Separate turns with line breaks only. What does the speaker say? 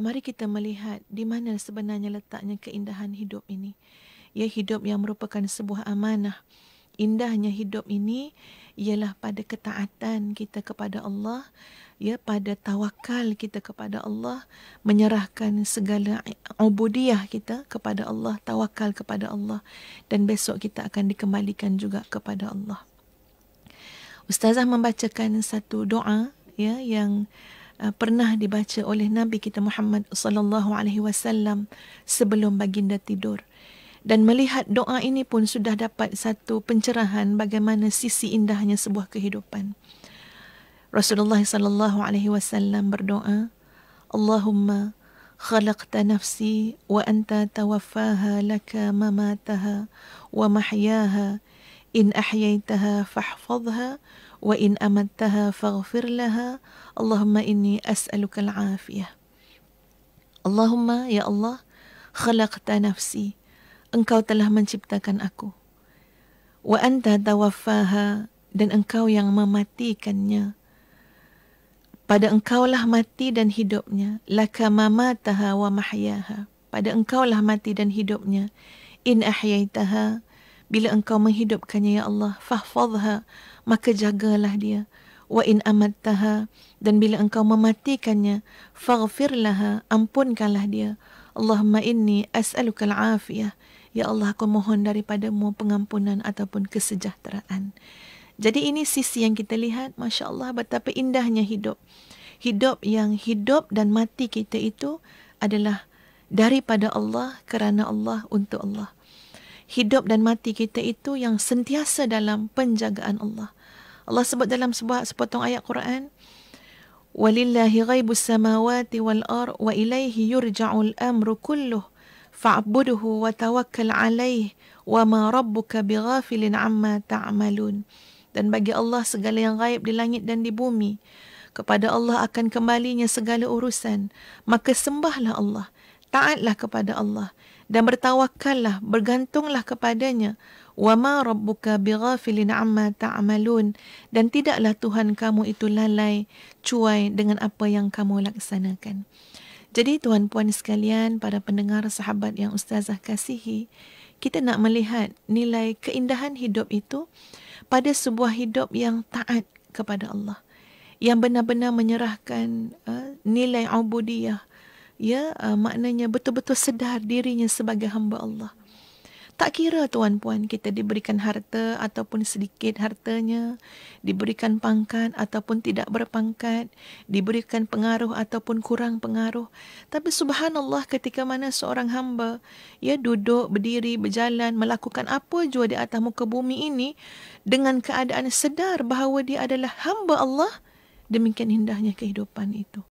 Mari kita melihat di mana sebenarnya letaknya keindahan hidup ini. Ya hidup yang merupakan sebuah amanah. Indahnya hidup ini ialah pada ketaatan kita kepada Allah, ya pada tawakal kita kepada Allah, menyerahkan segala ubudiah kita kepada Allah, tawakal kepada Allah dan besok kita akan dikembalikan juga kepada Allah. Ustazah membacakan satu doa ya yang Ah, pernah dibaca oleh Nabi kita Muhammad sallallahu alaihi wasallam sebelum baginda tidur. Dan melihat doa ini pun sudah dapat satu pencerahan bagaimana sisi indahnya sebuah kehidupan. Rasulullah sallallahu alaihi wasallam berdoa, Allahumma خلقت نفسي وأنت توفاها لك wa ومحياها in أحييتها فاحفظها wa in amattaha faghfir laha Allahumma inni as'aluka al-afiyah Allahumma ya Allah khalaqta nafsi engkau telah menciptakan aku wa anta tawaffaha dan engkau yang mematikannya pada engkau lah mati dan hidupnya laka mamataha wa mahyaha pada engkau lah mati dan hidupnya in ahyaitaha bila engkau menghidupkannya, Ya Allah, fahfazha, maka jagalah dia. Wa in amattaha, dan bila engkau mematikannya, faghfirlaha, ampunkanlah dia. Allahumma inni as'aluka al-afiyah. Ya Allah, aku mohon daripadamu pengampunan ataupun kesejahteraan. Jadi ini sisi yang kita lihat, Masya Allah, betapa indahnya hidup. Hidup yang hidup dan mati kita itu adalah daripada Allah, kerana Allah, untuk Allah hidup dan mati kita itu yang sentiasa dalam penjagaan Allah. Allah sebut dalam sebuah sepotong ayat Quran, "Walillahi ghaibu samawati wal ard wa ilayhi yurja'ul amru kulluh fa'budhu wa tawakkal 'alayh wa ma rabbuka bighafilin 'amma ta'malun." Dan bagi Allah segala yang gaib di langit dan di bumi, kepada Allah akan kembalinya segala urusan. Maka sembahlah Allah, taatlah kepada Allah dan bertawakallah bergantunglah kepadanya wama rabbuka bighafilin amma ta'malun dan tidaklah tuhan kamu itu lalai cuai dengan apa yang kamu laksanakan jadi tuan puan sekalian para pendengar sahabat yang ustazah kasihi kita nak melihat nilai keindahan hidup itu pada sebuah hidup yang taat kepada Allah yang benar-benar menyerahkan uh, nilai ubudiyah ya uh, maknanya betul-betul sedar dirinya sebagai hamba Allah tak kira tuan-puan kita diberikan harta ataupun sedikit hartanya, diberikan pangkat ataupun tidak berpangkat, diberikan pengaruh ataupun kurang pengaruh. Tapi subhanallah ketika mana seorang hamba ya duduk, berdiri, berjalan, melakukan apa jua di atas muka bumi ini dengan keadaan sedar bahawa dia adalah hamba Allah, demikian indahnya kehidupan itu.